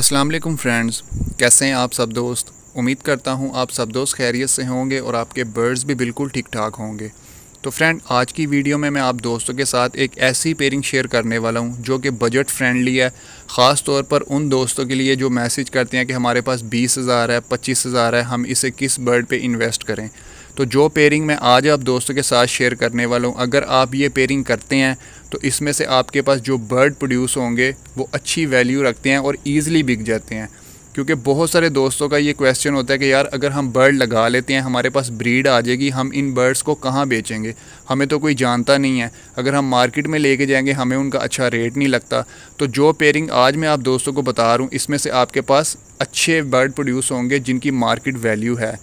Aslam friends कैसे हैं आप सब दोस्त उम्मीद करता हूं आप सब दोस्त खैरियत से होंगे और आपके बर्ड्स भी बिल्कुल ठीक ठाक होंगे तो फ्रेंड आज की वीडियो में मैं आप दोस्तों के साथ एक ऐसी पेयरिंग शेयर करने वाला हूं जो कि बजट फ्रेंडली है ख़ास तौर पर उन दोस्तों के लिए जो मैसेज करते हैं कि हमारे पास बीस हज़ार है पच्चीस हज़ार है हम इसे किस बर्ड पर इन्वेस्ट करें तो जो पेयरिंग मैं आज आप दोस्तों के साथ शेयर करने वाला हूँ अगर आप ये पेयरिंग करते हैं तो इसमें से आपके पास जो बर्ड प्रोड्यूस होंगे वो अच्छी वैल्यू रखते हैं और ईज़िली बिक जाते हैं क्योंकि बहुत सारे दोस्तों का ये क्वेश्चन होता है कि यार अगर हम बर्ड लगा लेते हैं हमारे पास ब्रीड आ जाएगी हम इन बर्ड्स को कहाँ बेचेंगे हमें तो कोई जानता नहीं है अगर हम मार्केट में लेके जाएंगे हमें उनका अच्छा रेट नहीं लगता तो जो पेयरिंग आज मैं आप दोस्तों को बता रहा हूँ इसमें से आपके पास अच्छे बर्ड प्रोड्यूस होंगे जिनकी मार्केट वैल्यू है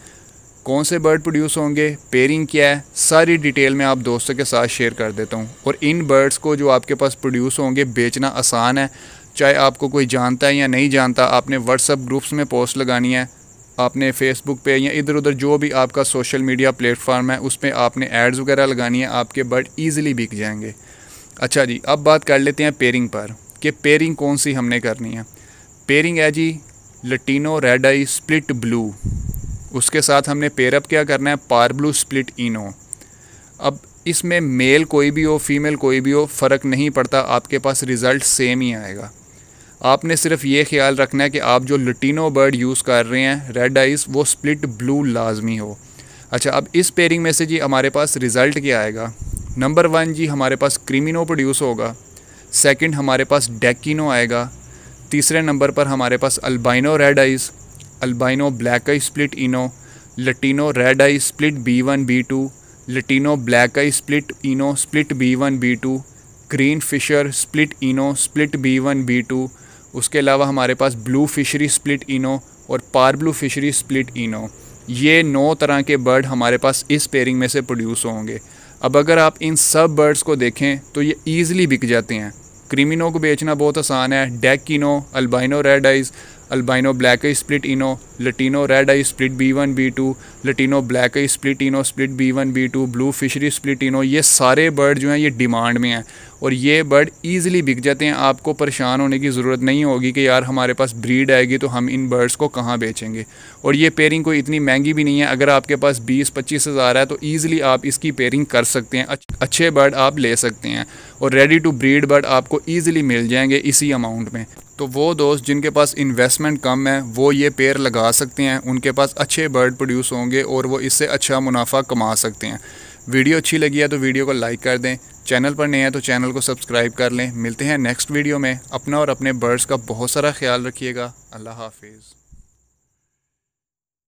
कौन से बर्ड प्रोड्यूस होंगे पेयरिंग क्या है सारी डिटेल में आप दोस्तों के साथ शेयर कर देता हूँ और इन बर्ड्स को जो आपके पास प्रोड्यूस होंगे बेचना आसान है चाहे आपको कोई जानता है या नहीं जानता आपने व्हाट्सअप ग्रुप्स में पोस्ट लगानी है आपने फेसबुक पे या इधर उधर जो भी आपका सोशल मीडिया प्लेटफॉर्म है उस पर आपने एड्स वगैरह लगानी है आपके बर्ड ईजिली बिक जाएंगे अच्छा जी अब बात कर लेते हैं पेयरिंग पर कि पेयरिंग कौन सी हमने करनी है पेयरिंग है जी lutino red eye split blue उसके साथ हमने पेरअप क्या करना है पार ब्लू स्प्लिट इनो अब इसमें मेल कोई भी हो फीमेल कोई भी हो फ़र्क नहीं पड़ता आपके पास रिज़ल्ट सेम ही आएगा आपने सिर्फ ये ख्याल रखना है कि आप जो लटिनो बर्ड यूज़ कर रहे हैं रेड आइज़ वो स्प्लिट ब्लू लाजमी हो अच्छा अब इस पेयरिंग में से जी हमारे पास रिज़ल्ट क्या आएगा नंबर वन जी हमारे पास क्रीमिनो प्रोड्यूस होगा सेकंड हमारे पास डेकिनो आएगा तीसरे नंबर पर हमारे पास albino red eyes albino black eye split ino lutino red eye split B one B two lutino black eye split ino split B one B two green fischer split ino split B one B two उसके अलावा हमारे पास blue fischeri split ino और parblue fischeri split ino ये नौ तरह के bird हमारे पास इस पेयरिंग में से प्रोड्यूस होंगे अब अगर आप इन सब बर्ड्स को देखें तो ये ईज़िली बिक जाते हैं क्रीमिनो को बेचना बहुत आसान है डेकिनो albino red eyes albino black split ino lutino red eye split B one B two lutino black eye split ino split B one B two blue fischeri split ino ये सारे बर्ड जो हैं ये डिमांड में हैं और ये bird easily बिक जाते हैं आपको परेशान होने की ज़रूरत नहीं होगी कि यार हमारे पास ब्रीड आएगी तो हम इन बर्ड्स को कहाँ बेचेंगे और ये पेयरिंग कोई इतनी महंगी भी नहीं है अगर आपके पास बीस पच्चीस हज़ार है तो ईज़िली आप इसकी पेयरिंग कर सकते हैं अच्छे बर्ड आप ले सकते हैं और रेडी टू ब्रीड बर्ड आपको ईज़िली मिल जाएंगे इसी अमाउंट में तो वो दोस्त जिनके पास इन्वेस्टमेंट कम है वो ये पेयर लगा लगा सकते हैं उनके पास अच्छे बर्ड प्रोड्यूस होंगे और वो इससे अच्छा मुनाफा कमा सकते हैं वीडियो अच्छी लगी है तो वीडियो को लाइक कर दें चैनल पर नए हैं तो चैनल को सब्सक्राइब कर लें मिलते हैं नेक्स्ट वीडियो में अपना और अपने बर्ड्स का बहुत सारा ख्याल रखिएगा अल्लाह हाफिज़